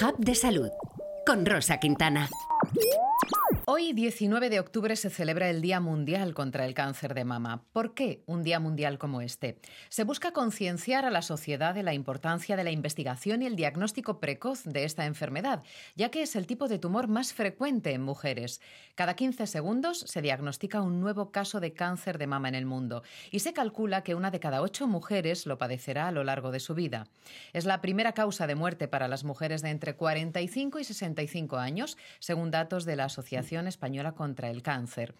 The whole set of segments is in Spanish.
Hub de Salud con Rosa Quintana. Hoy, 19 de octubre, se celebra el Día Mundial contra el Cáncer de Mama. ¿Por qué un día mundial como este? Se busca concienciar a la sociedad de la importancia de la investigación y el diagnóstico precoz de esta enfermedad, ya que es el tipo de tumor más frecuente en mujeres. Cada 15 segundos se diagnostica un nuevo caso de cáncer de mama en el mundo y se calcula que una de cada ocho mujeres lo padecerá a lo largo de su vida. Es la primera causa de muerte para las mujeres de entre 45 y 65 años, según datos de la Asociación Española contra el Cáncer.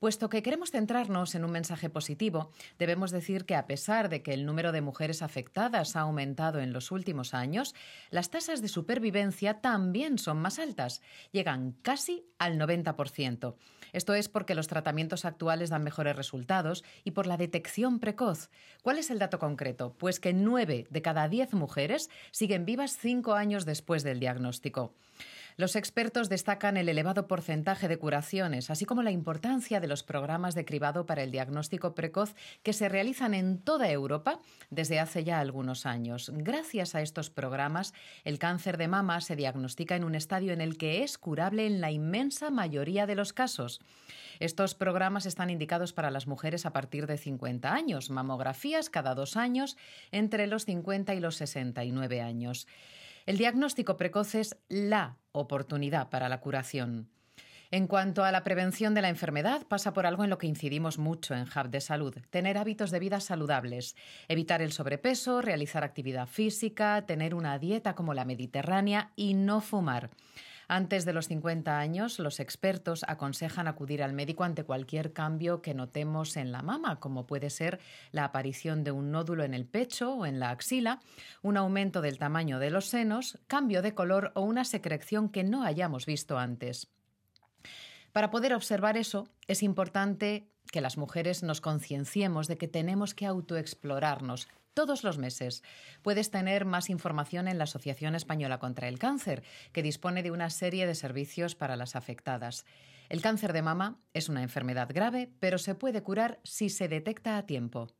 Puesto que queremos centrarnos en un mensaje positivo, debemos decir que a pesar de que el número de mujeres afectadas ha aumentado en los últimos años, las tasas de supervivencia también son más altas, llegan casi al 90%. Esto es porque los tratamientos actuales dan mejores resultados y por la detección precoz. ¿Cuál es el dato concreto? Pues que 9 de cada 10 mujeres siguen vivas 5 años después del diagnóstico. Los expertos destacan el elevado porcentaje de curaciones, así como la importancia de los programas de cribado para el diagnóstico precoz que se realizan en toda Europa desde hace ya algunos años. Gracias a estos programas, el cáncer de mama se diagnostica en un estadio en el que es curable en la inmensa mayoría de los casos. Estos programas están indicados para las mujeres a partir de 50 años, mamografías cada dos años, entre los 50 y los 69 años. El diagnóstico precoz es la oportunidad para la curación. En cuanto a la prevención de la enfermedad, pasa por algo en lo que incidimos mucho en Hub de Salud, tener hábitos de vida saludables, evitar el sobrepeso, realizar actividad física, tener una dieta como la mediterránea y no fumar. Antes de los 50 años, los expertos aconsejan acudir al médico ante cualquier cambio que notemos en la mama, como puede ser la aparición de un nódulo en el pecho o en la axila, un aumento del tamaño de los senos, cambio de color o una secreción que no hayamos visto antes. Para poder observar eso, es importante que las mujeres nos concienciemos de que tenemos que autoexplorarnos todos los meses. Puedes tener más información en la Asociación Española contra el Cáncer, que dispone de una serie de servicios para las afectadas. El cáncer de mama es una enfermedad grave, pero se puede curar si se detecta a tiempo.